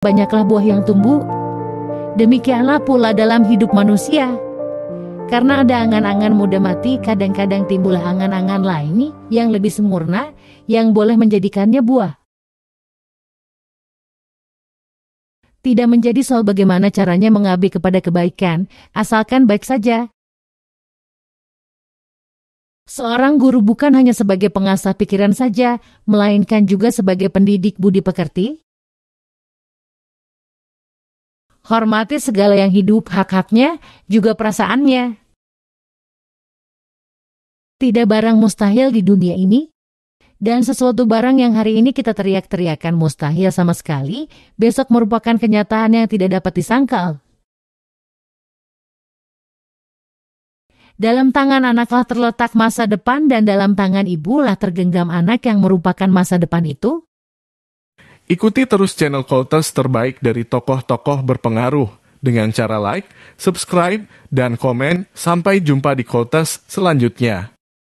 banyaklah buah yang tumbuh. Demikianlah pula dalam hidup manusia. Karena ada angan-angan muda mati, kadang-kadang timbul angan-angan lain yang lebih sempurna, yang boleh menjadikannya buah. Tidak menjadi soal bagaimana caranya mengabdi kepada kebaikan, asalkan baik saja. Seorang guru bukan hanya sebagai pengasah pikiran saja, melainkan juga sebagai pendidik budi pekerti, hormati segala yang hidup hak-haknya, juga perasaannya. Tidak barang mustahil di dunia ini, dan sesuatu barang yang hari ini kita teriak-teriakan mustahil sama sekali, besok merupakan kenyataan yang tidak dapat disangkal. Dalam tangan anaklah terletak masa depan dan dalam tangan ibulah tergenggam anak yang merupakan masa depan itu, Ikuti terus channel Quotes terbaik dari tokoh-tokoh berpengaruh dengan cara like, subscribe, dan komen. Sampai jumpa di Quotes selanjutnya.